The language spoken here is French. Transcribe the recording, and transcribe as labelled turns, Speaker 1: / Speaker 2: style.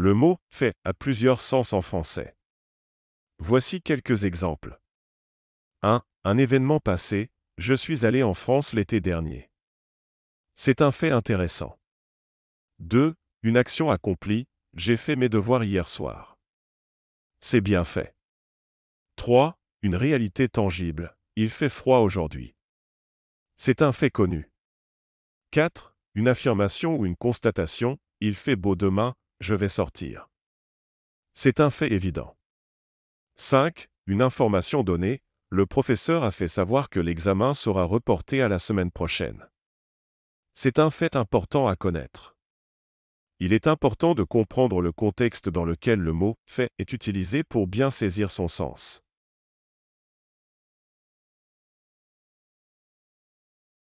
Speaker 1: Le mot
Speaker 2: fait a plusieurs sens en français. Voici quelques exemples. 1. Un événement passé, je suis allé en France l'été dernier. C'est un fait intéressant. 2. Une action accomplie, j'ai fait mes devoirs hier soir. C'est bien fait. 3. Une réalité tangible, il fait froid aujourd'hui. C'est un fait connu. 4. Une affirmation ou une constatation, il fait beau demain, je vais sortir. C'est un fait évident. 5. Une information donnée, le professeur a fait savoir que l'examen sera reporté à la semaine prochaine. C'est un fait important à connaître. Il est important de comprendre le contexte dans lequel le mot fait est utilisé pour bien saisir son sens.